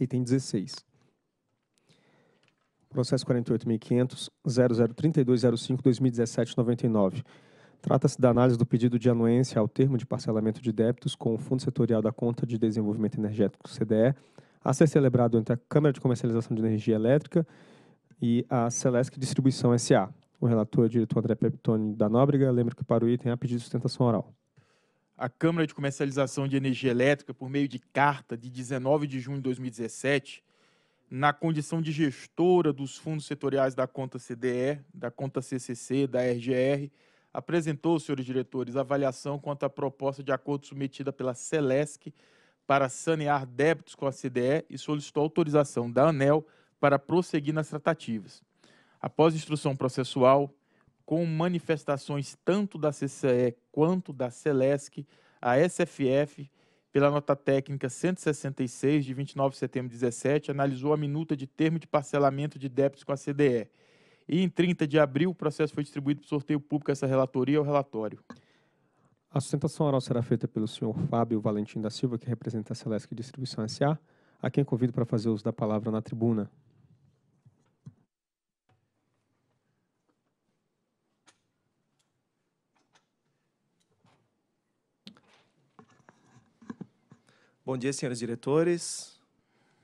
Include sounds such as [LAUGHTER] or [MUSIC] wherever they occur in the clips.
Item 16. Processo 48.500.0032.05.2017.99. Trata-se da análise do pedido de anuência ao termo de parcelamento de débitos com o Fundo Setorial da Conta de Desenvolvimento Energético, CDE, a ser celebrado entre a Câmara de Comercialização de Energia Elétrica e a Celesc Distribuição SA. O relator, é o diretor André Peptoni da Nóbrega, Lembro que para o item há pedido de sustentação oral a Câmara de Comercialização de Energia Elétrica, por meio de carta de 19 de junho de 2017, na condição de gestora dos fundos setoriais da conta CDE, da conta CCC, da RGR, apresentou, senhores diretores, avaliação quanto à proposta de acordo submetida pela Celesc para sanear débitos com a CDE e solicitou autorização da ANEL para prosseguir nas tratativas. Após instrução processual, com manifestações tanto da CCE quanto da Celesc, a SFF, pela nota técnica 166 de 29 de setembro de 17, analisou a minuta de termo de parcelamento de débitos com a CDE. E em 30 de abril, o processo foi distribuído para sorteio público essa relatoria ao relatório. A sustentação oral será feita pelo senhor Fábio Valentim da Silva, que representa a Celesc Distribuição SA, a quem convido para fazer uso da palavra na tribuna. Bom dia, senhores diretores.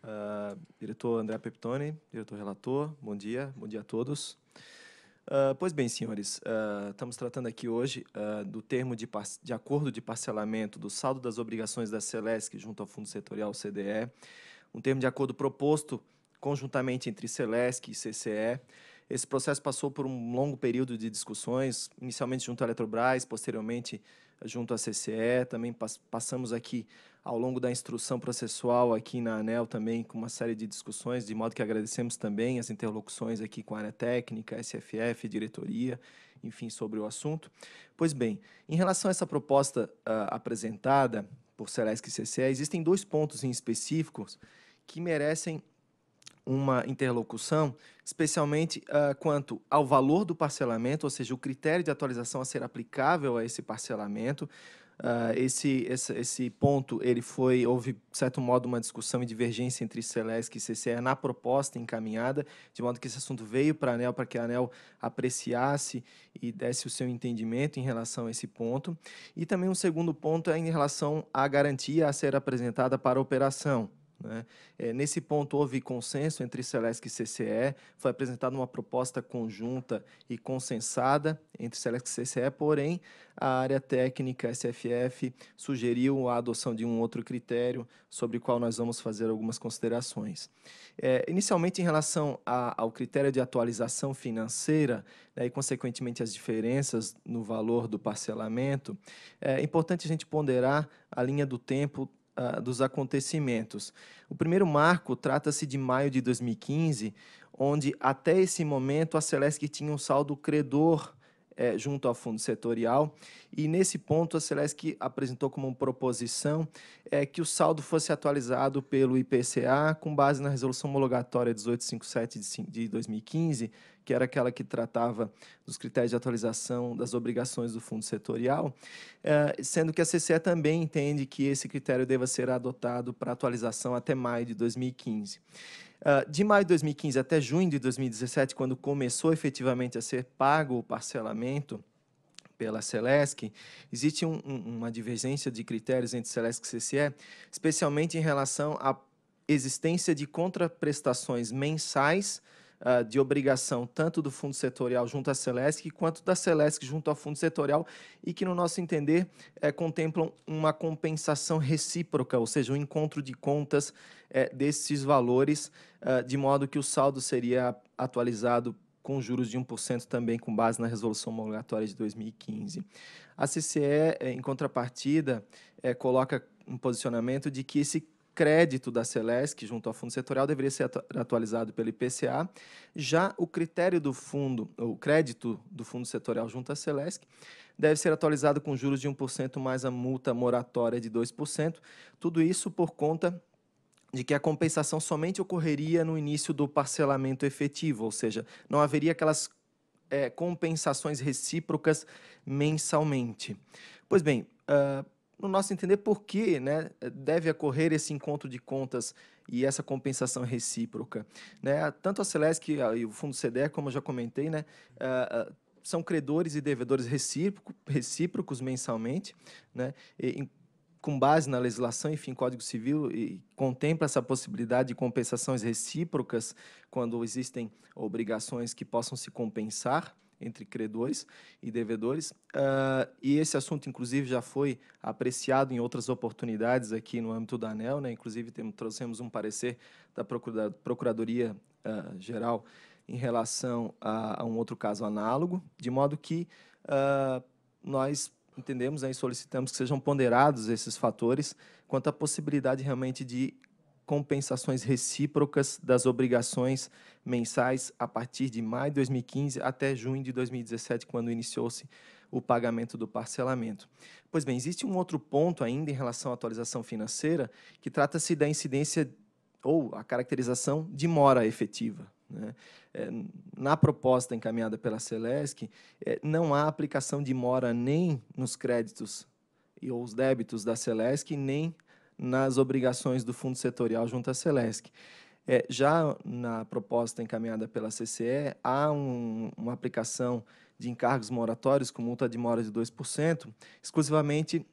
Uh, diretor André Peptoni, diretor relator, bom dia, bom dia a todos. Uh, pois bem, senhores, uh, estamos tratando aqui hoje do termo de, de, acordo de parcelamento do saldo das obrigações da Celesc junto ao Fundo Setorial CDE, um termo de acordo proposto conjuntamente entre Celesc e CCE, esse processo passou por um longo período de discussões, inicialmente junto à Eletrobras, posteriormente eh, junto à CCE, também passamos aqui ao longo da instrução processual aqui na ANEL também com uma série de discussões, de modo que agradecemos também as interlocuções aqui com a área técnica, SFF, diretoria, enfim, sobre o assunto. Pois bem, em relação a essa proposta uh, apresentada por Seresc e CCE, existem dois pontos em específicos que merecem uma interlocução, especialmente uh, quanto ao valor do parcelamento, ou seja, o critério de atualização a ser aplicável a esse parcelamento. Uh, esse, esse, esse, ponto ele foi houve de certo modo uma discussão e divergência entre Celesc e CCE na proposta encaminhada de modo que esse assunto veio para a Anel para que a Anel apreciasse e desse o seu entendimento em relação a esse ponto e também um segundo ponto é em relação à garantia a ser apresentada para a operação né? É, nesse ponto, houve consenso entre Celesc e CCE, foi apresentada uma proposta conjunta e consensada entre Celesc e CCE, porém, a área técnica SFF sugeriu a adoção de um outro critério, sobre o qual nós vamos fazer algumas considerações. É, inicialmente, em relação a, ao critério de atualização financeira né, e, consequentemente, as diferenças no valor do parcelamento, é importante a gente ponderar a linha do tempo ah, dos acontecimentos. O primeiro marco trata-se de maio de 2015, onde até esse momento a Celesc tinha um saldo credor é, junto ao fundo setorial. E nesse ponto, a Celesc apresentou como proposição é, que o saldo fosse atualizado pelo IPCA com base na resolução homologatória 1857 de 2015, que era aquela que tratava dos critérios de atualização das obrigações do fundo setorial, eh, sendo que a CCE também entende que esse critério deva ser adotado para atualização até maio de 2015. Uh, eh, de maio de 2015 até junho de 2017, quando começou efetivamente a ser pago o parcelamento pela Celesc, existe um, um, uma divergência de critérios entre Celesc e CCE, especialmente em relação à existência de contraprestações mensais uh, de obrigação tanto do Fundo Setorial junto à Celesc, quanto da Celesc junto ao Fundo Setorial, e que, no nosso entender, é, contemplam uma compensação recíproca, ou seja, um encontro de contas é, desses valores, uh, de modo que o saldo seria atualizado com juros de 1% também com base na resolução homologatória de 2015. A CCE, eh, em contrapartida, é, coloca um posicionamento de que esse crédito da Celesc junto ao Fundo Setorial deveria ser atualizado pelo IPCA. Já o critério do fundo, o crédito do Fundo Setorial junto à Celesc, deve ser atualizado com juros de 1% mais a multa moratória de 2%. Tudo isso por conta de que a compensação somente ocorreria no início do parcelamento efetivo, ou seja, não haveria aquelas é, compensações recíprocas mensalmente. Pois bem, uh, no nosso entender, por que né, deve ocorrer esse encontro de contas e essa compensação recíproca. Né? Tanto a Celesc e o Fundo CDE, como eu já comentei, né, uh, são credores e devedores recíproco, recíprocos mensalmente, né? E, em, com base na legislação, enfim, Código Civil, e contempla essa possibilidade de compensações recíprocas quando existem obrigações que possam se compensar entre credores e devedores. Uh, e esse assunto, inclusive, já foi apreciado em outras oportunidades aqui no âmbito da ANEL. Né? Inclusive, temos, trouxemos um parecer da Procuradoria uh, Geral em relação a, a, um outro caso análogo, de modo que uh, nós entendemos né, e solicitamos que sejam ponderados esses fatores quanto à possibilidade realmente de compensações recíprocas das obrigações mensais a partir de maio de 2015 até junho de 2017, quando iniciou-se o pagamento do parcelamento. Pois bem, existe um outro ponto ainda em relação à atualização financeira, que trata-se da incidência ou a caracterização de mora efetiva. Né? É, na proposta encaminhada pela Celesc, é, não há aplicação de mora nem nos créditos e, ou os débitos da Celesc, nem nas obrigações do Fundo Setorial junto à Celesc. É, já na proposta encaminhada pela CCE, há um, uma aplicação de encargos moratórios com multa de mora de 2%, exclusivamente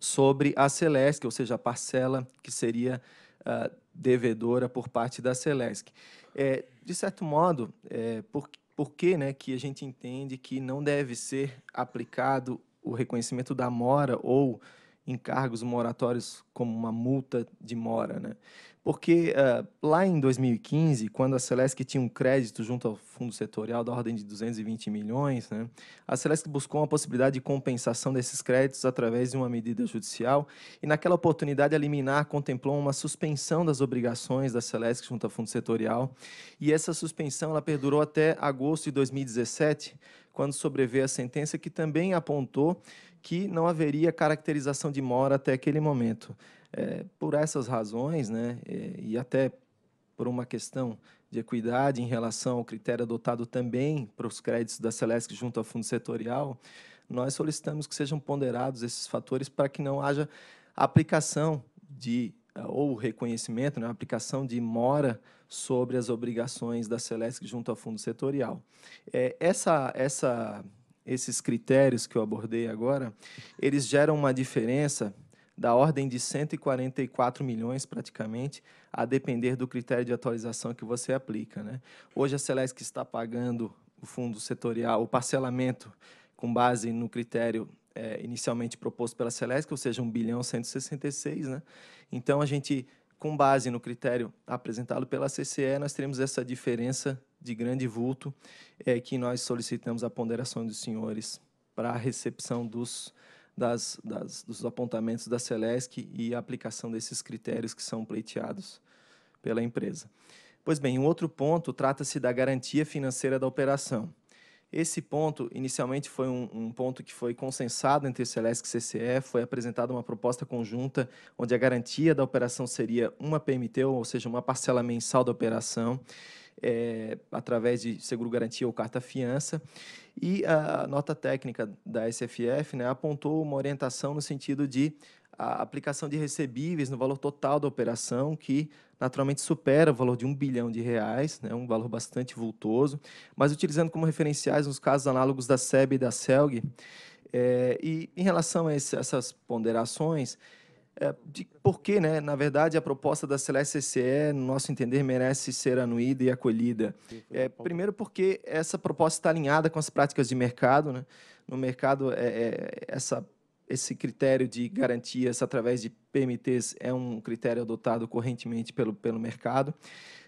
sobre a Celesc, ou seja, a parcela que seria uh, devedora por parte da Celesc. É, de certo modo, é, por, por que, né, que a gente entende que não deve ser aplicado o reconhecimento da mora ou encargos moratórios como uma multa de mora, né? Porque uh, lá em 2015, quando a Celesc tinha um crédito junto ao Fundo Setorial da ordem de 220 milhões, né, a Celesc buscou uma possibilidade de compensação desses créditos através de uma medida judicial e naquela oportunidade a liminar contemplou uma suspensão das obrigações da Celesc junto ao Fundo Setorial e essa suspensão ela perdurou até agosto de 2017, quando sobreveio a sentença que também apontou que não haveria caracterização de mora até aquele momento. É, por essas razões, né, é, e até por uma questão de equidade em relação ao critério adotado também para os créditos da Celesc junto ao fundo setorial, nós solicitamos que sejam ponderados esses fatores para que não haja aplicação de eh, ou reconhecimento, né, aplicação de mora sobre as obrigações da Celesc junto ao fundo setorial. É, essa essa esses critérios que eu abordei agora, eles geram uma diferença da ordem de 144 milhões praticamente, a depender do critério de atualização que você aplica. Né? Hoje a Celesc está pagando o fundo setorial, o parcelamento com base no critério é, inicialmente proposto pela Celesc, ou seja, 1 bilhão 166. Né? Então a gente, com base no critério apresentado pela CCE, nós temos essa diferença de grande vulto, é que nós solicitamos a ponderação dos senhores para a recepção dos, das, das, dos apontamentos da Celesc e a aplicação desses critérios que são pleiteados pela empresa. Pois bem, um outro ponto trata-se da garantia financeira da operação. Esse ponto, inicialmente, foi um, um, ponto que foi consensado entre Celesc e CCE, foi apresentada uma proposta conjunta onde a garantia da operação seria uma PMT, ou seja, uma parcela mensal da operação, é, através de seguro-garantia ou carta-fiança. E a nota técnica da SFF né, apontou uma orientação no sentido de a aplicação de recebíveis no valor total da operação, que naturalmente supera o valor de um bilhão de reais, né, um valor bastante vultoso, mas utilizando como referenciais os casos análogos da SEB e da SELG. É, e em relação a esse, essas ponderações, é, de porque, né, na verdade, a proposta da Celeste CCE, no nosso entender, merece ser anuída e acolhida. É, primeiro porque essa proposta está alinhada com as práticas de mercado. Né? No mercado, é, é essa, esse critério de garantias através de PMTs é um critério adotado correntemente pelo, pelo mercado.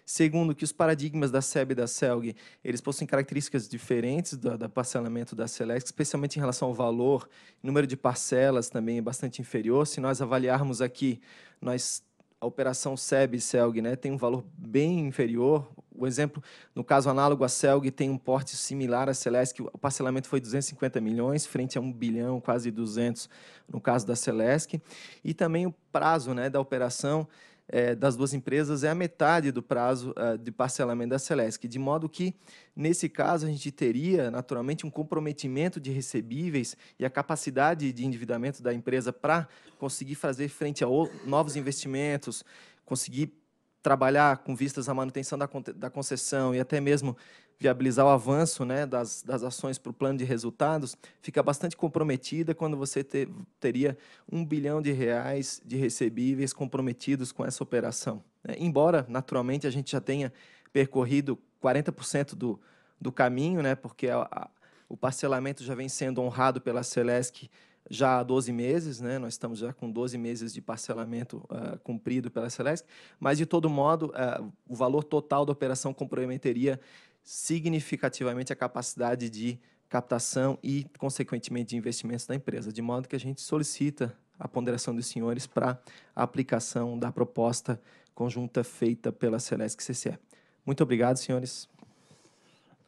Segundo, que os paradigmas da SEB e da CELG, eles possuem características diferentes do, do parcelamento da Select, especialmente em relação ao valor, número de parcelas também é bastante inferior. Se nós avaliarmos aqui, nós a operação SEB e CELG né, tem um valor bem inferior. O exemplo, no caso análogo à CELG, tem um porte similar à Celesc, o parcelamento foi 250 milhões, frente a 1 bilhão, quase 200, no caso da Celesc. E também o prazo né, da operação é, das duas empresas é a metade do prazo uh, de parcelamento da Celesc, de modo que, nesse caso, a gente teria, naturalmente, um comprometimento de recebíveis e a capacidade de endividamento da empresa para conseguir fazer frente a novos investimentos, conseguir trabalhar com vistas à manutenção da, da concessão e até mesmo viabilizar o avanço né, das, das ações para o plano de resultados, fica bastante comprometida quando você te, teria um bilhão de reais de recebíveis comprometidos com essa operação. É, embora, naturalmente, a gente já tenha percorrido 40% do, do caminho, né, porque a, a, o parcelamento já vem sendo honrado pela Celesc já há 12 meses, né? nós estamos já com 12 meses de parcelamento uh, cumprido pela Celesc, mas, de todo modo, uh, o valor total da operação comprometeria significativamente a capacidade de captação e, consequentemente, de investimentos da empresa, de modo que a gente solicita a ponderação dos senhores para a aplicação da proposta conjunta feita pela Celesc CCE. Muito obrigado, senhores.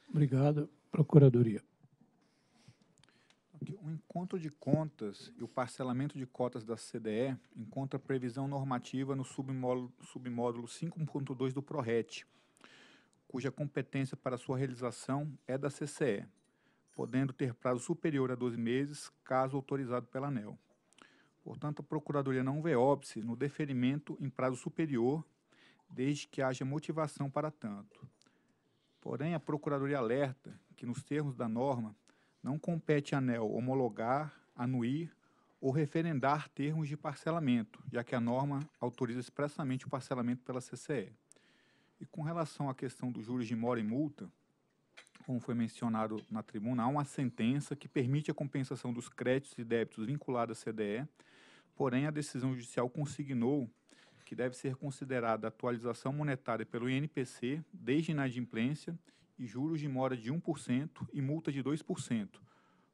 Obrigado, Procuradoria. O encontro de contas e o parcelamento de cotas da CDE encontra previsão normativa no submódulo, submódulo 5.2 do PRORET, cuja competência para sua realização é da CCE, podendo ter prazo superior a 12 meses, caso autorizado pela ANEL. Portanto, a Procuradoria não vê óbice no deferimento em prazo superior, desde que haja motivação para tanto. Porém, a Procuradoria alerta que, nos termos da norma, não compete à ANEL homologar, anuir ou referendar termos de parcelamento, já que a norma autoriza expressamente o parcelamento pela CCE. E com relação à questão dos juros de mora e multa, como foi mencionado na tribuna, há uma sentença que permite a compensação dos créditos e débitos vinculados à CDE, porém a decisão judicial consignou que deve ser considerada atualização monetária pelo INPC desde inadimplência e juros de mora de 1% e multa de 2%,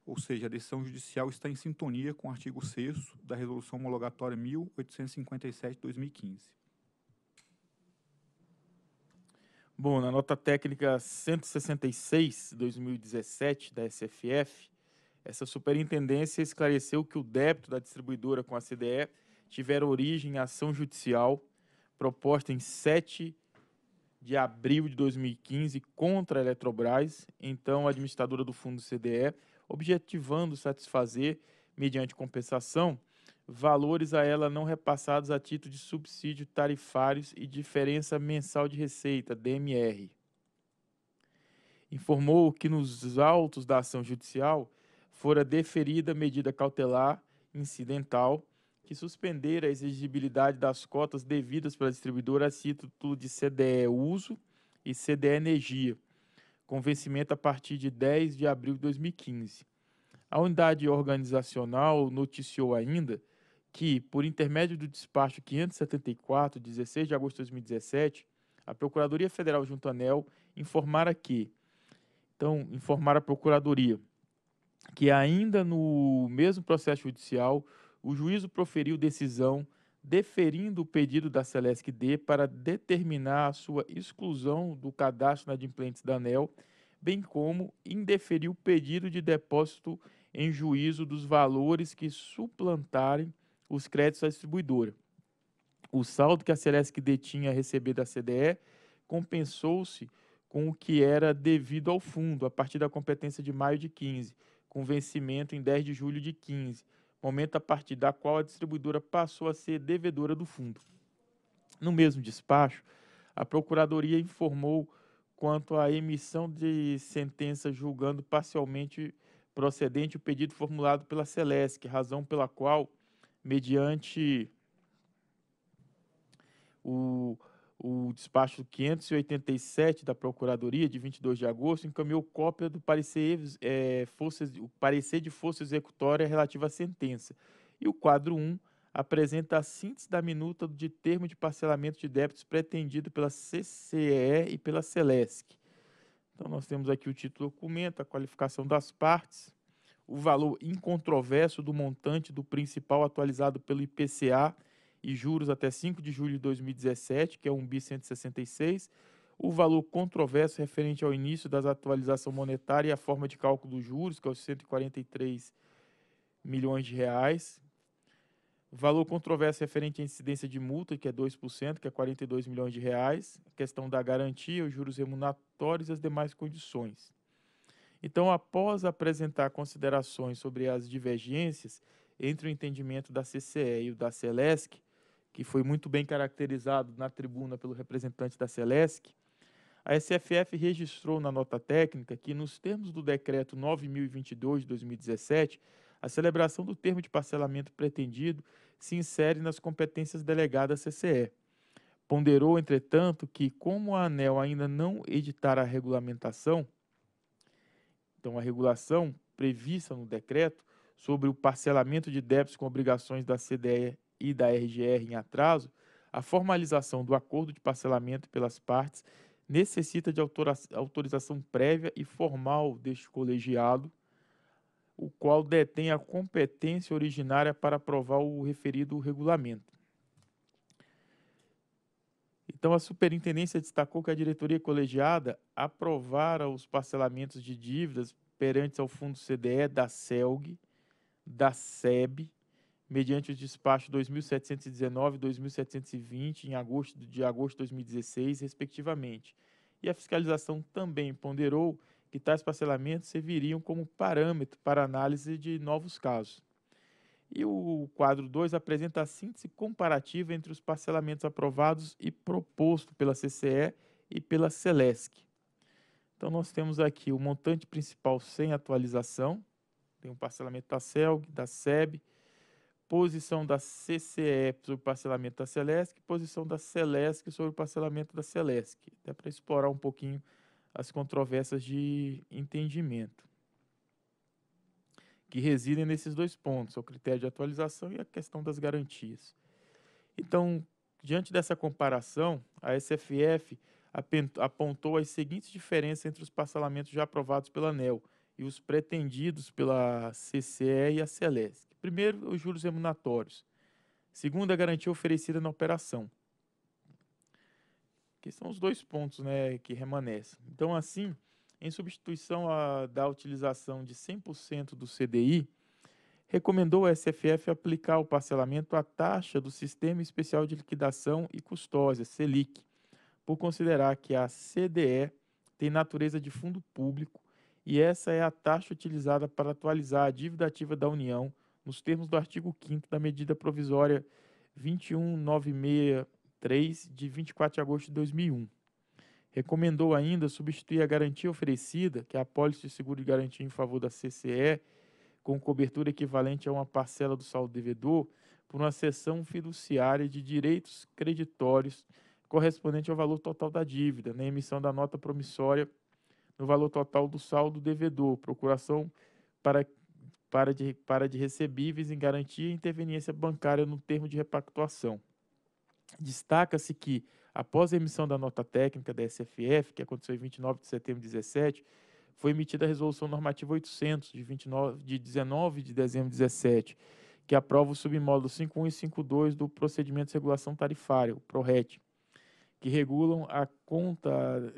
ou seja, a decisão judicial está em sintonia com o artigo 6 da Resolução Homologatória 1857-2015. Bom, na nota técnica 166-2017 da SFF, essa superintendência esclareceu que o débito da distribuidora com a CDE tivera origem em ação judicial proposta em 7 de abril de 2015 contra a Eletrobras, então administradora do fundo CDE, objetivando satisfazer, mediante compensação, valores a ela não repassados a título de subsídio tarifários e diferença mensal de receita, DMR. Informou que nos autos da ação judicial fora deferida medida cautelar incidental que suspender a exigibilidade das cotas devidas pela distribuidora a título de CDE Uso e CDE Energia, com vencimento a partir de 10 de abril de 2015. A unidade organizacional noticiou ainda que, por intermédio do despacho 574, 16 de agosto de 2017, a Procuradoria Federal junto à ANEL informara que, então, informara a Procuradoria que ainda no mesmo processo judicial, o juízo proferiu decisão deferindo o pedido da Celesc D para determinar a sua exclusão do cadastro na da ANEL, bem como indeferiu o pedido de depósito em juízo dos valores que suplantarem os créditos à distribuidora. O saldo que a Celesc detinha a receber da CDE compensou-se com o que era devido ao fundo a partir da competência de maio de 15, com vencimento em 10 de julho de 15, momento a partir da qual a distribuidora passou a ser devedora do fundo. No mesmo despacho, a Procuradoria informou quanto à emissão de sentença julgando parcialmente procedente o pedido formulado pela Celesc, razão pela qual mediante o, o despacho 587 da Procuradoria, de 22 de agosto, encaminhou cópia do parecer, é, o parecer de força executória relativa à sentença. E o quadro 1 apresenta a síntese da minuta de termo de parcelamento de débitos pretendido pela CCE e pela Celesc. Então, nós temos aqui o título do documento, a qualificação das partes, o valor incontroverso do montante do principal atualizado pelo IPCA e juros até 5 de julho de 2017, que é 1 bi 166, o valor controverso referente ao início das atualizações monetárias e a forma de cálculo dos juros, que é os 143 milhões de reais, valor controverso referente à incidência de multa, que é 2%, que é 42 milhões de reais, a questão da garantia, os juros remuneratórios e as demais condições. Então, após apresentar considerações sobre as divergências entre o entendimento da CCE e o da Celesc, que foi muito bem caracterizado na tribuna pelo representante da Celesc, a SFF registrou na nota técnica que, nos termos do Decreto 9022 de 2017, a celebração do termo de parcelamento pretendido se insere nas competências delegadas à CCE. Ponderou, entretanto, que, como a ANEL ainda não editar a regulamentação, então, a regulação prevista no decreto sobre o parcelamento de débitos com obrigações da CDE e da RGR em atraso, a formalização do acordo de parcelamento pelas partes necessita de autorização prévia e formal deste colegiado, o qual detém a competência originária para aprovar o referido regulamento. Então, a superintendência destacou que a diretoria colegiada aprovara os parcelamentos de dívidas perante ao Fundo CDE da CELG, da SEB, mediante o despacho 2719 e 2720, em agosto, de agosto de 2016, respectivamente. E a fiscalização também ponderou que tais parcelamentos serviriam como parâmetro para análise de novos casos. E o quadro 2 apresenta a síntese comparativa entre os parcelamentos aprovados e proposto pela CCE e pela Celesc. Então nós temos aqui o montante principal sem atualização, tem um parcelamento da CELG, da SEB, posição da CCE sobre o parcelamento da Celesc, posição da Celesc sobre o parcelamento da Celesc, até para explorar um pouquinho as controvérsias de entendimento que residem nesses dois pontos, o critério de atualização e a questão das garantias. Então, diante dessa comparação, a SFF apontou as seguintes diferenças entre os parcelamentos já aprovados pela ANEL e os pretendidos pela CCE e a Celesc. Primeiro, os juros remuneratórios. Segundo, a garantia oferecida na operação. Que são os dois pontos né, que remanescem. Então, assim, em substituição a, da utilização de 100% do CDI, recomendou ao SFF aplicar o parcelamento à taxa do Sistema Especial de Liquidação e Custódia, Selic, por considerar que a CDE tem natureza de fundo público e essa é a taxa utilizada para atualizar a dívida ativa da União nos termos do artigo 5 da medida provisória 21963 de 24 de agosto de 2001. Recomendou ainda substituir a garantia oferecida, que é a apólice de seguro de garantia em favor da CCE, com cobertura equivalente a uma parcela do saldo devedor, por uma cessão fiduciária de direitos creditórios correspondente ao valor total da dívida, na emissão da nota promissória no valor total do saldo devedor, procuração para, para, de, para de recebíveis em garantia e interveniência bancária no termo de repactuação. Destaca-se que após a emissão da nota técnica da SFF, que aconteceu em 29 de setembro de 2017, foi emitida a Resolução Normativa 800, de, 29, de 19 de dezembro de 2017, que aprova o submódulo 51 e 52 do Procedimento de Regulação Tarifária, o PRORET, que regulam a conta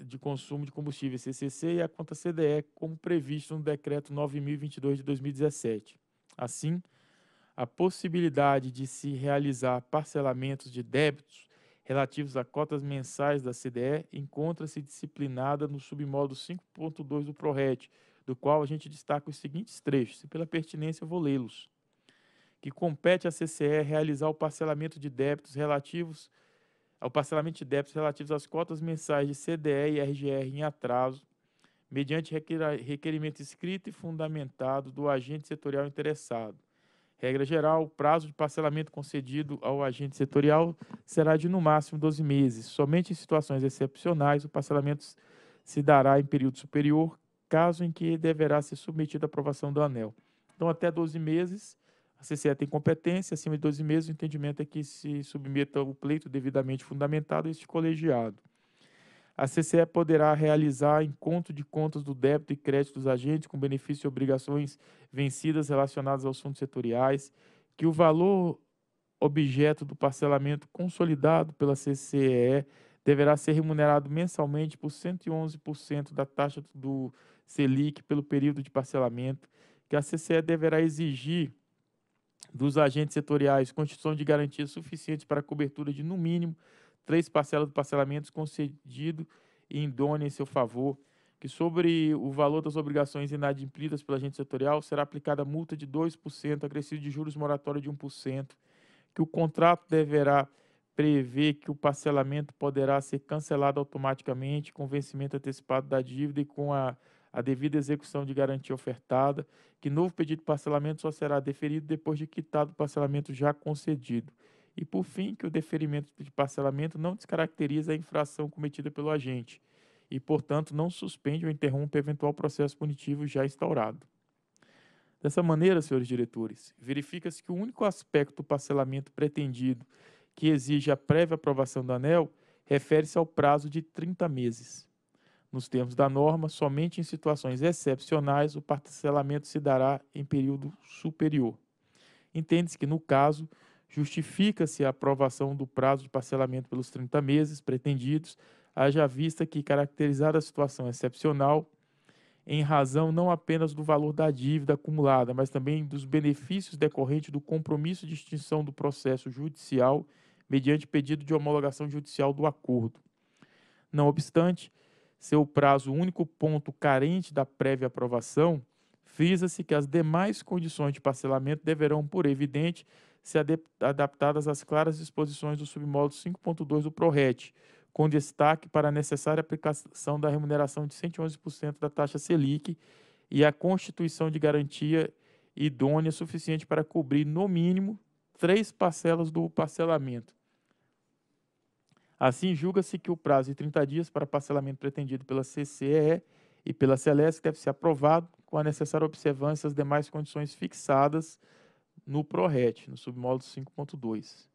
de consumo de combustível CCC e a conta CDE, como previsto no Decreto 9022 de 2017. Assim, a possibilidade de se realizar parcelamentos de débitos relativos a cotas mensais da CDE encontra-se disciplinada no submódulo 5.2 do ProRet, do qual a gente destaca os seguintes trechos, e pela pertinência eu vou lê-los. Que compete à CCE realizar o parcelamento de débitos relativos ao parcelamento de débitos relativos às cotas mensais de CDE e RGR em atraso, mediante requerimento escrito e fundamentado do agente setorial interessado Regra geral, o prazo de parcelamento concedido ao agente setorial será de no máximo 12 meses. Somente em situações excepcionais, o parcelamento se dará em período superior, caso em que deverá ser submetido à aprovação do ANEL. Então, até 12 meses, a CCE tem competência, acima de 12 meses, o entendimento é que se submeta o pleito devidamente fundamentado a este colegiado a CCE poderá realizar encontro de contas do débito e crédito dos agentes com benefício e obrigações vencidas relacionadas aos fundos setoriais, que o valor objeto do parcelamento consolidado pela CCE deverá ser remunerado mensalmente por 111% da taxa do Selic pelo período de parcelamento, que a CCE deverá exigir dos agentes setoriais constituição de garantias suficientes para a cobertura de, no mínimo, três parcelas do parcelamento concedido e indônea em seu favor, que sobre o valor das obrigações inadimplidas pela agente setorial será aplicada multa de 2%, acrescido de juros moratório de 1%, que o contrato deverá prever que o parcelamento poderá ser cancelado automaticamente com vencimento antecipado da dívida e com a, a devida execução de garantia ofertada, que novo pedido de parcelamento só será deferido depois de quitado o parcelamento já concedido. E por fim, que o deferimento de parcelamento não descaracteriza a infração cometida pelo agente e, portanto, não suspende ou interrompe eventual processo punitivo já instaurado. Dessa maneira, senhores diretores, verifica-se que o único aspecto do parcelamento pretendido que exige a prévia aprovação da ANEL refere-se ao prazo de 30 meses. Nos termos da norma, somente em situações excepcionais o parcelamento se dará em período superior. Entende-se que, no caso, justifica-se a aprovação do prazo de parcelamento pelos 30 meses pretendidos, haja vista que, caracterizada a situação excepcional, em razão não apenas do valor da dívida acumulada, mas também dos benefícios decorrentes do compromisso de extinção do processo judicial mediante pedido de homologação judicial do acordo. Não obstante, seu prazo único ponto carente da prévia aprovação, frisa-se que as demais condições de parcelamento deverão, por evidente, se adaptadas às claras disposições do submódulo 5.2 do PRORET, com destaque para a necessária aplicação da remuneração de 111% da taxa Selic e a constituição de garantia idônea suficiente para cobrir, no mínimo, três parcelas do parcelamento. Assim, julga-se que o prazo de 30 dias para parcelamento pretendido pela CCE e pela Celeste deve ser aprovado com a necessária observância às demais condições fixadas no PRORET, no submódulo 5.2.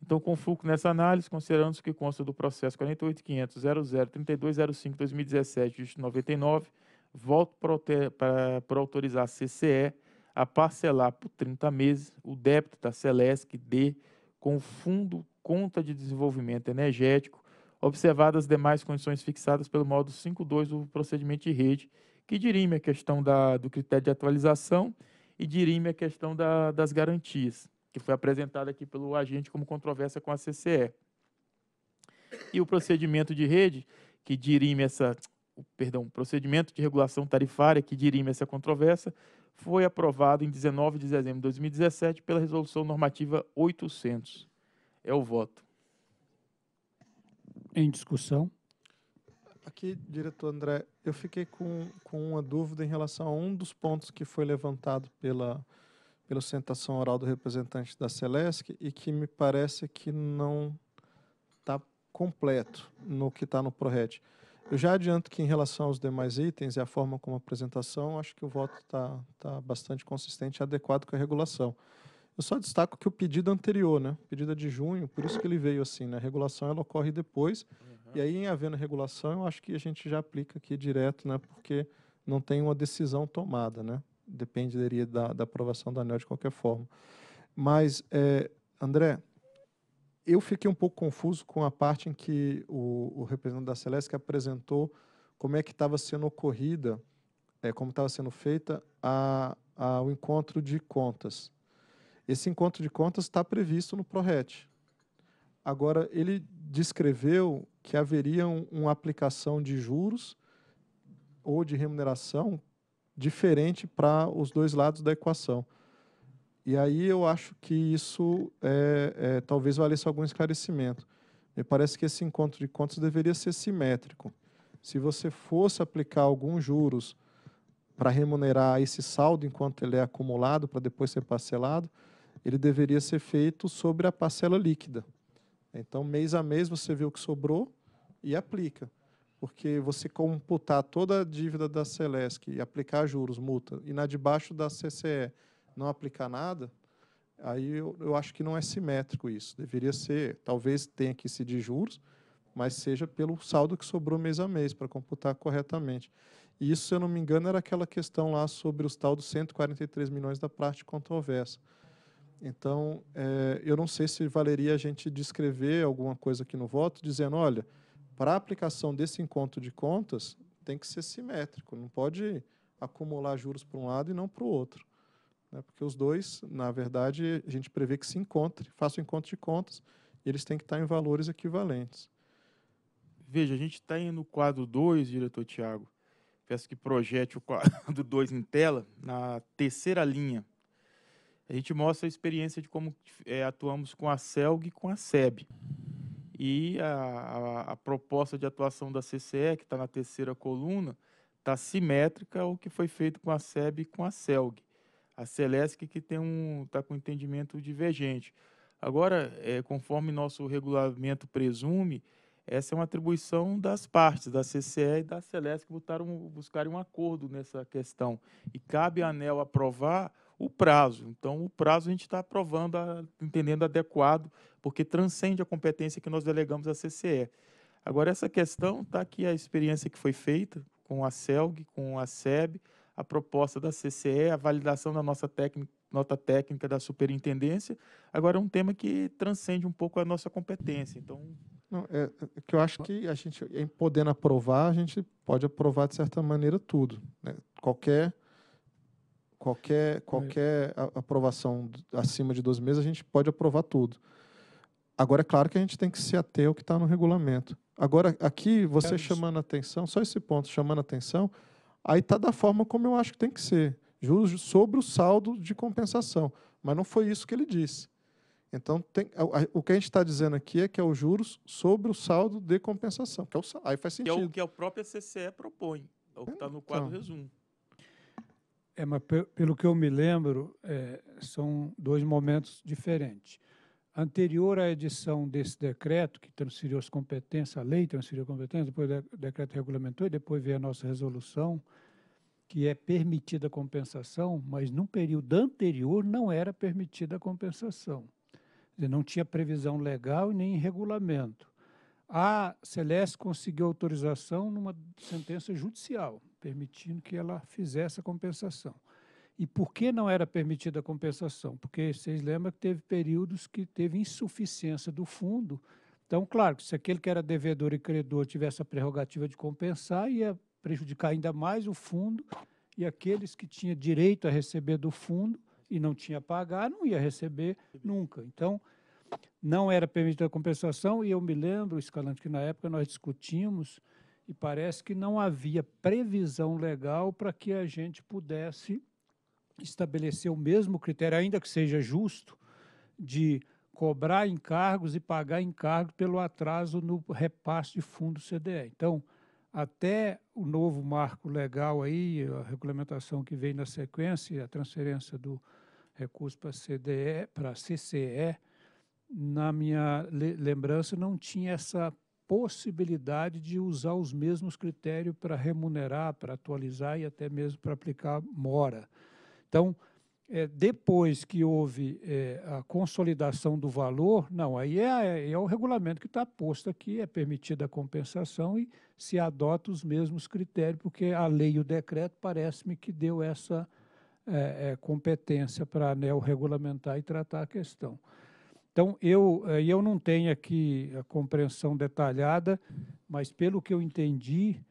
Então, confuco nessa análise, considerando-se que consta do processo 48.500.00.32.05.2017-99, volto para, autorizar a CCE a parcelar por 30 meses o débito da Celesc D com o Fundo Conta de Desenvolvimento Energético, observadas as demais condições fixadas pelo módulo 5.2 do procedimento de rede, que dirime a questão da, do critério de atualização e dirime a questão da, das garantias, que foi apresentada aqui pelo agente como controvérsia com a CCE. E o procedimento de rede, que dirime essa, perdão, procedimento de regulação tarifária que dirime essa controvérsia, foi aprovado em 19 de dezembro de 2017 pela Resolução Normativa 800. É o voto. Em discussão? Aqui, diretor André, eu fiquei com, com uma dúvida em relação a um dos pontos que foi levantado pela, pela sentação oral do representante da Celesc e que me parece que não está completo no que está no ProRed. Eu já adianto que, em relação aos demais itens e a forma como a apresentação, acho que o voto está tá bastante consistente e adequado com a regulação. Eu só destaco que o pedido anterior, né? Pedido é de junho, por isso que ele veio assim, né? A regulação ela ocorre depois. Uhum. E aí, em havendo regulação, eu acho que a gente já aplica aqui direto, né? Porque não tem uma decisão tomada, né? Dependeria da, da aprovação da ANEL de qualquer forma. Mas, é, André, eu fiquei um pouco confuso com a parte em que o, o representante da Celeste apresentou como é que estava sendo ocorrida, é, como estava sendo feita a, a, o encontro de contas. Esse encontro de contas está previsto no ProRet. Agora, ele descreveu que haveria um, uma aplicação de juros ou de remuneração diferente para os dois lados da equação. E aí eu acho que isso é, é, talvez valesse algum esclarecimento. Me parece que esse encontro de contas deveria ser simétrico. Se você fosse aplicar alguns juros para remunerar esse saldo enquanto ele é acumulado, para depois ser parcelado, ele deveria ser feito sobre a parcela líquida. Então, mês a mês, você vê o que sobrou, e aplica. Porque você computar toda a dívida da Celesc e aplicar juros, multa, e na debaixo da CCE não aplicar nada, aí eu, eu acho que não é simétrico isso. Deveria ser, talvez tenha que se de juros, mas seja pelo saldo que sobrou mês a mês, para computar corretamente. E isso, se eu não me engano, era aquela questão lá sobre os tal dos 143 milhões da parte controversa. Então, é, eu não sei se valeria a gente descrever alguma coisa aqui no voto, dizendo, olha, para a aplicação desse encontro de contas, tem que ser simétrico, não pode acumular juros para um lado e não para o outro. Né? Porque os dois, na verdade, a gente prevê que se encontre, faça o encontro de contas, e eles têm que estar em valores equivalentes. Veja, a gente está indo no quadro 2, diretor Tiago. Peço que projete o quadro 2 [LAUGHS] em tela, na terceira linha. A gente mostra a experiência de como é, atuamos com a CELG e com a SEB. E a, a, a proposta de atuação da CCE, que está na terceira coluna, está simétrica ao que foi feito com a SEB e com a CELG. A Celesc que tem um está com entendimento divergente. Agora, é, conforme nosso regulamento presume, essa é uma atribuição das partes, da CCE e da Celesc, que botaram, buscaram um acordo nessa questão. E cabe à ANEL aprovar o prazo. Então, o prazo a gente está aprovando, a, entendendo adequado, porque transcende a competência que nós delegamos à CCE. Agora, essa questão está aqui a experiência que foi feita com a CELG, com a SEB, a proposta da CCE, a validação da nossa técnica, nota técnica da superintendência. Agora, é um tema que transcende um pouco a nossa competência. Então, não, é, é, que eu acho que a gente, podendo aprovar, a gente pode aprovar de certa maneira tudo. Né? Qualquer Qualquer, é. qualquer aprovação acima de 12 meses, a gente pode aprovar tudo. Agora, é claro que a gente tem que se ater ao que está no regulamento. Agora, aqui, você é chamando atenção, só esse ponto, chamando atenção, aí está da forma como eu acho que tem que ser, juros sobre o saldo de compensação. Mas não foi isso que ele disse. Então, tem, o que a gente está dizendo aqui é que é o juros sobre o saldo de compensação, que é o, aí faz sentido. Que é o que a própria CCE propõe, é o que está no quadro então, resumo. É, mas pelo que eu me lembro, é, são dois momentos diferentes. Anterior à edição desse decreto, que transferiu as competências, a lei transferiu a competência, depois o decreto regulamentou e depois veio a nossa resolução, que é permitida a compensação, mas num período anterior não era permitida a compensação. não tinha previsão legal nem regulamento. A Celeste conseguiu autorização numa sentença judicial permitindo que ela fizesse a compensação. E por que não era permitida a compensação? Porque vocês lembram que teve períodos que teve insuficiência do fundo. Então, claro, se aquele que era devedor e credor tivesse a prerrogativa de compensar, ia prejudicar ainda mais o fundo, e aqueles que tinham direito a receber do fundo e não tinha a pagar, não ia receber nunca. Então, não era permitida a compensação, e eu me lembro, Escalante, que na época nós discutimos e parece que não havia previsão legal para que a gente pudesse estabelecer o mesmo critério, ainda que seja justo, de cobrar encargos e pagar encargos pelo atraso no repasse de fundo CDE. Então, até o novo marco legal aí, a regulamentação que vem na sequência, a transferência do recurso para CDE, para CCE, na minha lembrança não tinha essa possibilidade de usar os mesmos critérios para remunerar, para atualizar e até mesmo para aplicar mora. Então, é, depois que houve é, a consolidação do valor, não, aí é, é o regulamento que está posto aqui, é permitida a compensação e se adota os mesmos critérios, porque a lei e o decreto parece-me que deu essa é, é, competência para a ANEL regulamentar e tratar a questão. Então, eu, eh, eu não tenho aqui a compreensão detalhada, mas pelo que eu entendi,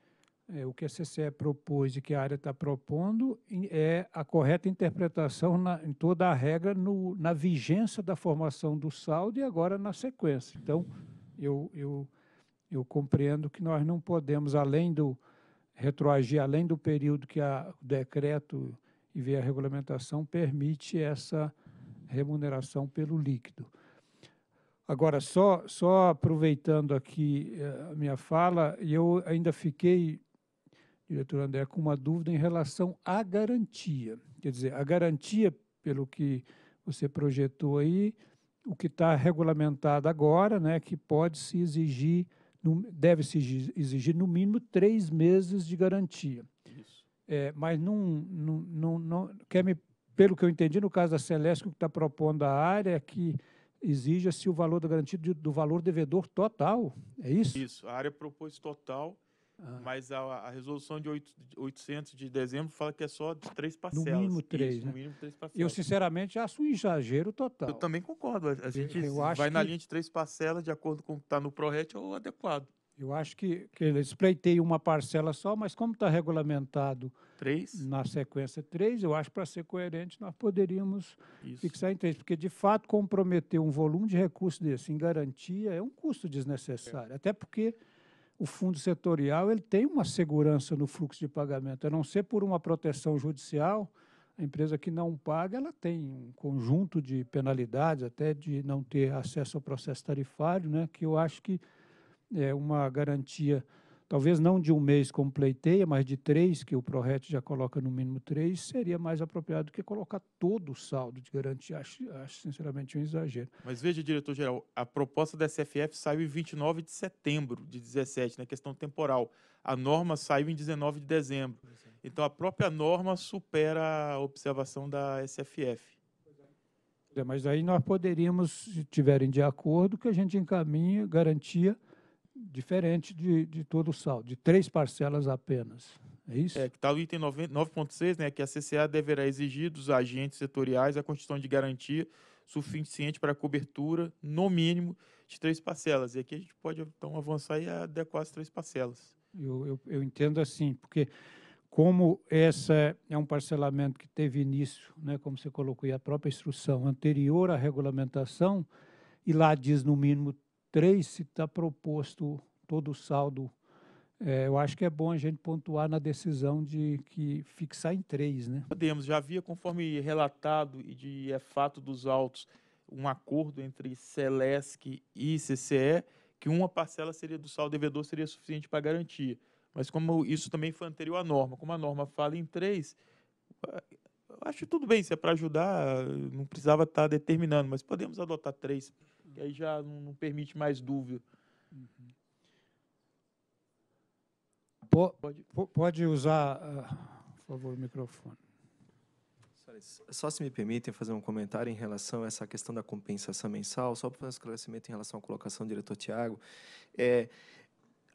é, o que a CCE propôs e que a área está propondo é a correta interpretação na, em toda a regra no, na vigência da formação do saldo e agora na sequência. Então, eu, eu, eu compreendo que nós não podemos, além do retroagir, além do período que a, o decreto e a regulamentação permite essa remuneração pelo líquido. Agora, só, só aproveitando aqui eh, a minha fala, eu ainda fiquei, diretor André, com uma dúvida em relação à garantia. Quer dizer, a garantia, pelo que você projetou aí, o que está regulamentado agora, né, que pode se exigir, deve se exigir no mínimo três meses de garantia. Isso. É, mas não, não, não, não quer me, pelo que eu entendi, no caso da Celeste, o que está propondo a área é que exija-se o valor da garantia do valor devedor total, é isso? Isso, a área propôs total, ah. mas a, a, resolução de 8, 800 de dezembro fala que é só de três parcelas. No né? mínimo três, isso, né? no mínimo três parcelas. Eu, sinceramente, acho um exagero total. Eu também concordo, a gente eu vai na linha de três parcelas de acordo com o que está no ProRet é o adequado. Eu acho que, que espreitei uma parcela só, mas como está regulamentado três. na sequência 3, eu acho que para ser coerente nós poderíamos Isso. fixar em 3, porque de fato comprometer um volume de recursos desse em garantia é um custo desnecessário, é. até porque o fundo setorial ele tem uma segurança no fluxo de pagamento, a não ser por uma proteção judicial, a empresa que não paga, ela tem um conjunto de penalidades, até de não ter acesso ao processo tarifário, né, que eu acho que é, uma garantia, talvez não de um mês como pleiteia, mas de três, que o ProRet já coloca no mínimo três, seria mais apropriado do que colocar todo o saldo de garantia. Acho, acho sinceramente um exagero. Mas veja, diretor-geral, a proposta da SFF saiu em 29 de setembro de 17, na questão temporal. A norma saiu em 19 de dezembro. Então a própria norma supera a observação da SFF é, mas aí nós poderíamos, se tiverem de acordo, que a gente encaminha garantia diferente de, de todo o saldo, de três parcelas apenas. É isso? É, que está o item 9.6, né, que a CCA deverá exigir dos agentes setoriais a constituição de garantia suficiente para cobertura, no mínimo, de três parcelas. E aqui a gente pode, então, avançar e adequar as três parcelas. Eu, eu, eu entendo assim, porque como essa é um parcelamento que teve início, né, como você colocou, e a própria instrução anterior à regulamentação, e lá diz no mínimo 3, se está proposto todo o saldo. É, eu acho que é bom a gente pontuar na decisão de que fixar em 3, né? Podemos, já havia, conforme relatado e de é fato dos autos, um acordo entre Celesc e CCE, que uma parcela seria do saldo devedor seria suficiente para garantir. Mas como isso também foi anterior à norma, como a norma fala em 3, acho que tudo bem, se é para ajudar, não precisava estar tá determinando, mas podemos adotar três e aí já não permite mais dúvida. Uhum. Pode, pode usar, uh, por favor, o microfone. Só se me permitem fazer um comentário em relação a essa questão da compensação mensal, só para um esclarecimento em relação à colocação do diretor Tiago. É,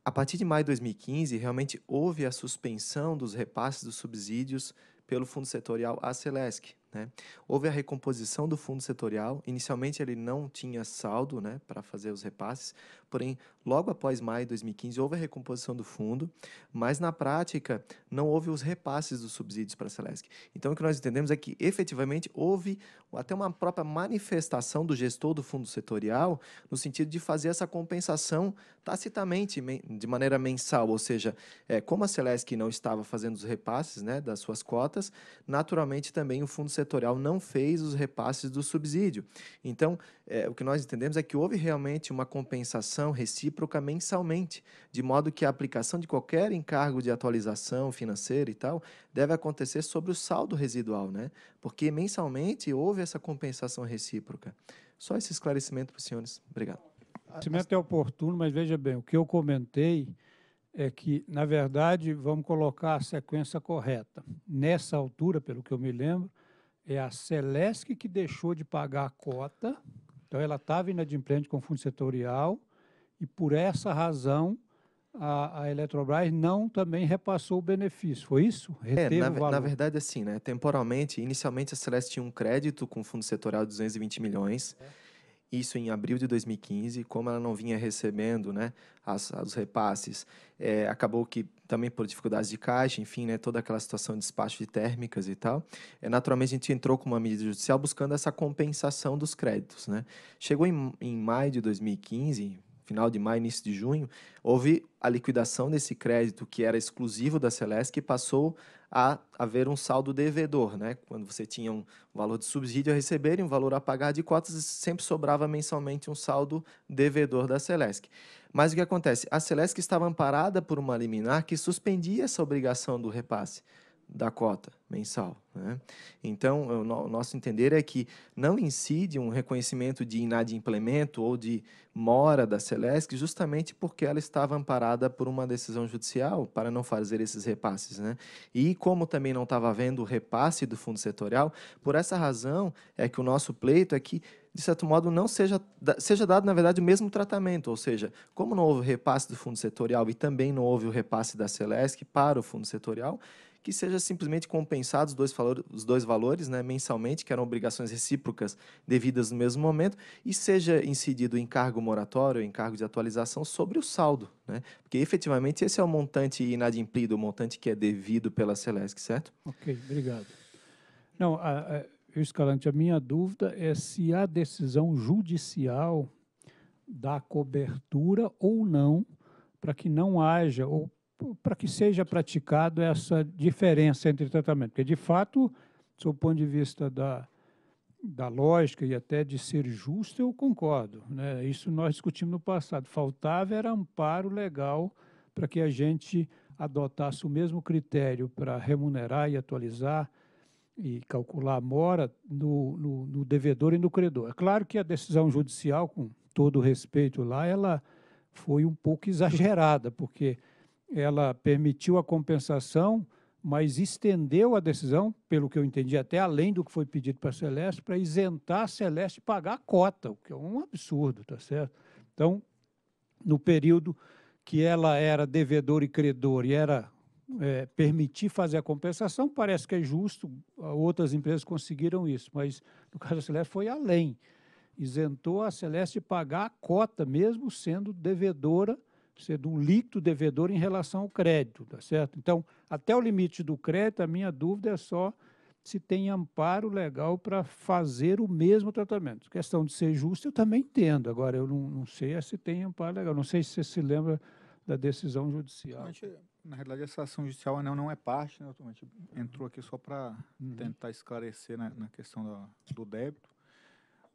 a partir de maio de 2015, realmente houve a suspensão dos repasses dos subsídios pelo Fundo Setorial à Celesc. Né? Houve a recomposição do fundo setorial. Inicialmente ele não tinha saldo né, para fazer os repasses, porém, logo após maio de 2015, houve a recomposição do fundo, mas na prática não houve os repasses dos subsídios para a Celesc. Então, o que nós entendemos é que efetivamente houve até uma própria manifestação do gestor do fundo setorial, no sentido de fazer essa compensação tacitamente, de maneira mensal, ou seja, é, como a Celesc não estava fazendo os repasses né, das suas cotas, naturalmente também o fundo setorial não fez os repasses do subsídio. Então, é, o que nós entendemos é que houve realmente uma compensação atualização recíproca mensalmente, de modo que a aplicação de qualquer encargo de atualização financeira e tal deve acontecer sobre o saldo residual, né? Porque mensalmente houve essa compensação recíproca. Só esse esclarecimento para os senhores. Obrigado. O esclarecimento é oportuno, mas veja bem, o que eu comentei é que, na verdade, vamos colocar a sequência correta. Nessa altura, pelo que eu me lembro, é a Celesc que deixou de pagar a cota, então ela estava inadimplente com o fundo setorial, e por essa razão a, a, Eletrobras não também repassou o benefício, foi isso? Reteve é, na, na, verdade, assim, né? Temporalmente, inicialmente a Celeste tinha um crédito com o Fundo Setorial de 220 milhões, é. isso em abril de 2015, como ela não vinha recebendo né, as, os repasses, é, acabou que também por dificuldades de caixa, enfim, né, toda aquela situação de despacho de térmicas e tal. É, naturalmente, a gente entrou com uma medida judicial buscando essa compensação dos créditos. Né? Chegou em, em maio de 2015, final de maio, início de junho, houve a liquidação desse crédito que era exclusivo da Celesc e passou a haver um saldo devedor, né? Quando você tinha um valor de subsídio a receber e um valor a pagar de cotas, sempre sobrava mensalmente um saldo devedor da Celesc. Mas o que acontece? A Celesc estava amparada por uma liminar que suspendia essa obrigação do repasse da cota mensal. Né? Então, o, no, nosso entender é que não incide um reconhecimento de inadimplemento ou de mora da Celesc, justamente porque ela estava amparada por uma decisão judicial para não fazer esses repasses. Né? E como também não estava havendo repasse do fundo setorial, por essa razão é que o nosso pleito é que de certo modo, não seja, seja dado, na verdade, o mesmo tratamento. Ou seja, como não houve repasse do fundo setorial e também não houve o repasse da Celesc para o fundo setorial, que seja simplesmente compensado os dois, valor, os dois valores né, mensalmente, que eram obrigações recíprocas devidas no mesmo momento, e seja incidido encargo moratório, encargo de atualização sobre o saldo. Né? Porque efetivamente esse é o montante inadimplido, o montante que é devido pela Celesc, certo? Ok, obrigado. Não, a, a, Escalante, a minha dúvida é se a decisão judicial dá cobertura ou não para que não haja ou para que seja praticado essa diferença entre tratamento. Porque, de fato, do ponto de vista da, da lógica e até de ser justo, eu concordo. Né? Isso nós discutimos no passado. Faltava era amparo legal para que a gente adotasse o mesmo critério para remunerar e atualizar e calcular a mora no, no, no, devedor e no credor. É claro que a decisão judicial, com todo respeito lá, ela foi um pouco [LAUGHS] exagerada, porque ela permitiu a compensação, mas estendeu a decisão, pelo que eu entendi, até além do que foi pedido para a Celeste, para isentar a Celeste de pagar a cota, o que é um absurdo, tá certo? Então, no período que ela era devedor e credor e era é, permitir fazer a compensação, parece que é justo, outras empresas conseguiram isso, mas no caso da Celeste foi além. Isentou a Celeste de pagar a cota, mesmo sendo devedora ser de um líquido devedor em relação ao crédito, tá certo? Então, até o limite do crédito, a minha dúvida é só se tem amparo legal para fazer o mesmo tratamento. Questão de ser justo, eu também entendo. Agora, eu não, não sei é se tem amparo legal. Não sei se você se lembra da decisão judicial. Na realidade, essa ação judicial não é parte, né? entrou aqui só para uhum. tentar esclarecer na, né, na questão do débito,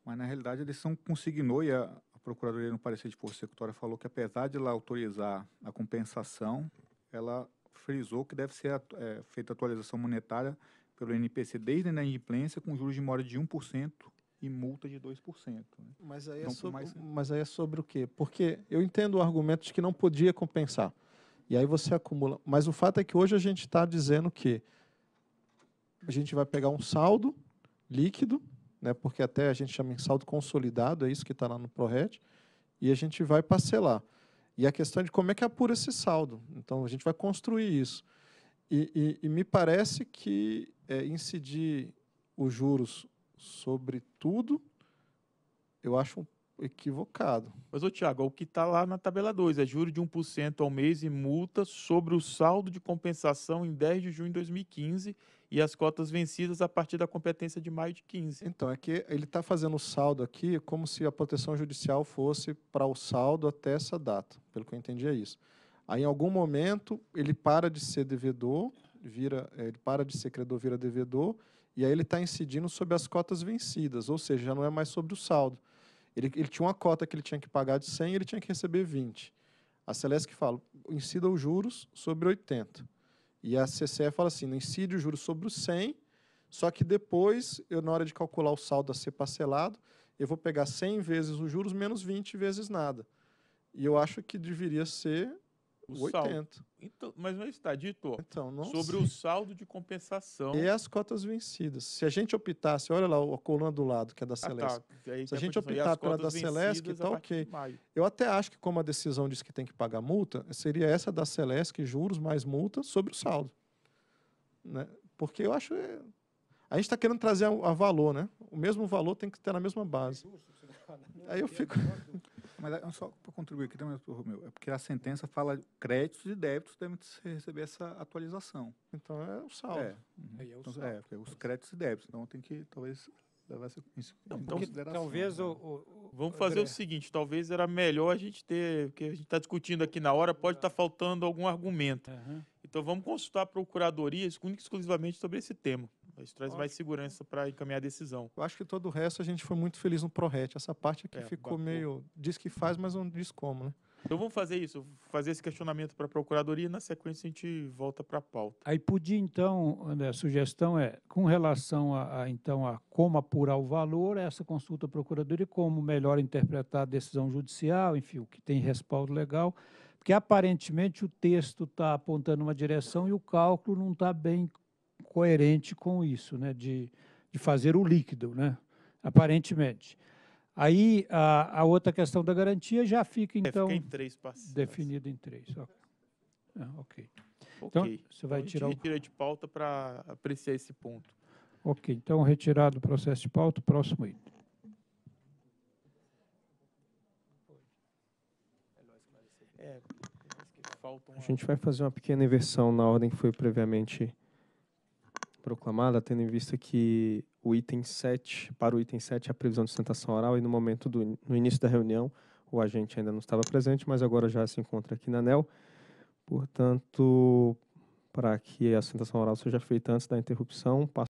mas na realidade a decisão consignou e a, Procuradoria, no parecer de força executória, falou que apesar de lá autorizar a compensação, ela frisou que deve ser é, feita atualização monetária pelo NPC desde a inadimplência com juros de mora de 1% e multa de 2%. Né? Mas, aí é então, sobre, mais... mas aí é sobre o quê? Porque eu entendo o argumento de que não podia compensar. E aí você acumula. Mas o fato é que hoje a gente está dizendo que a gente vai pegar um saldo líquido né, porque até a gente chama em saldo consolidado, é isso que está lá no ProRed, e a gente vai parcelar. E a questão é de como é que apura esse saldo. Então, a gente vai construir isso. E, e, e me parece que é, incidir os juros sobre tudo, eu acho um equivocado. Mas, ô Tiago, o que está lá na tabela 2 é juros de 1% ao mês e multa sobre o saldo de compensação em 10 de junho de 2015 e as cotas vencidas a partir da competência de maio de 15. Então, é que ele está fazendo o saldo aqui como se a proteção judicial fosse para o saldo até essa data, pelo que eu entendi é isso. Aí, em algum momento, ele para de ser devedor, vira, é, ele para de ser credor, vira devedor, e aí ele está incidindo sobre as cotas vencidas, ou seja, já não é mais sobre o saldo. Ele, ele tinha uma cota que ele tinha que pagar de 100 ele tinha que receber 20. A Celeste que fala, incida os juros sobre 80 e a CCE fala assim, incide o juro sobre o 100, só que depois, eu na hora de calcular o saldo a ser parcelado, eu vou pegar 100 vezes os juros menos 20 vezes nada. E eu acho que deveria ser o 80. Saldo. Então, mas não está é dito então, não sobre sei. o saldo de compensação. E as cotas vencidas. Se a gente optasse, olha lá a coluna do lado, que é da Celeste. Ah, tá. Se a gente optar pela da Celeste, está ok. Eu até acho que, como a decisão diz que tem que pagar multa, seria essa da Celeste, juros mais multa sobre o saldo. Né? Porque eu acho. É, a gente está querendo trazer o a, valor, né? O mesmo valor tem que ter na mesma base. Né? Aí eu fico. Mas ah, só para contribuir aqui também, doutor Romeu, é porque a sentença fala créditos e débitos devem receber essa atualização. Então é o saldo. É, uhum. é o então, é, os créditos e débitos, então tem que talvez levar isso em então, Talvez né? o, o, Vamos fazer o seguinte, talvez era melhor a gente ter, porque a gente está discutindo aqui na hora, pode estar tá faltando algum argumento. Uhum. Então vamos consultar a procuradoria exclusivamente sobre esse tema. Isso traz Ótimo. mais segurança para encaminhar a decisão. Eu acho que todo o resto a gente foi muito feliz no ProRet. Essa parte aqui é, ficou bacana. meio. Diz que faz, mas não diz como, né? Então vamos fazer isso, fazer esse questionamento para a Procuradoria e na sequência a gente volta para a pauta. Aí podia então, André, a sugestão é, com relação a, a, então a como apurar o valor, essa consulta à Procuradoria, como melhor interpretar a decisão judicial, enfim, o que tem respaldo legal, porque aparentemente o texto está apontando uma direção e o cálculo não está bem coerente com isso, né, de, de fazer o líquido, né, aparentemente. Aí a, a outra questão da garantia já fica, então. Fica em então, três Definida em três. Okay. Ah, é, ok. Então, você vai então, tirar. Retira tira de pauta para apreciar esse ponto. Ok, então retirado o processo de pauta, próximo item. É, a gente vai fazer uma pequena inversão na ordem que foi previamente proclamada, tendo em vista que o item 7, para o item 7, é a previsão de sustentação oral, e no momento do no início da reunião, o agente ainda não estava presente, mas agora já se encontra aqui na ANEL. Portanto, para que a sustentação oral seja feita antes da interrupção, passo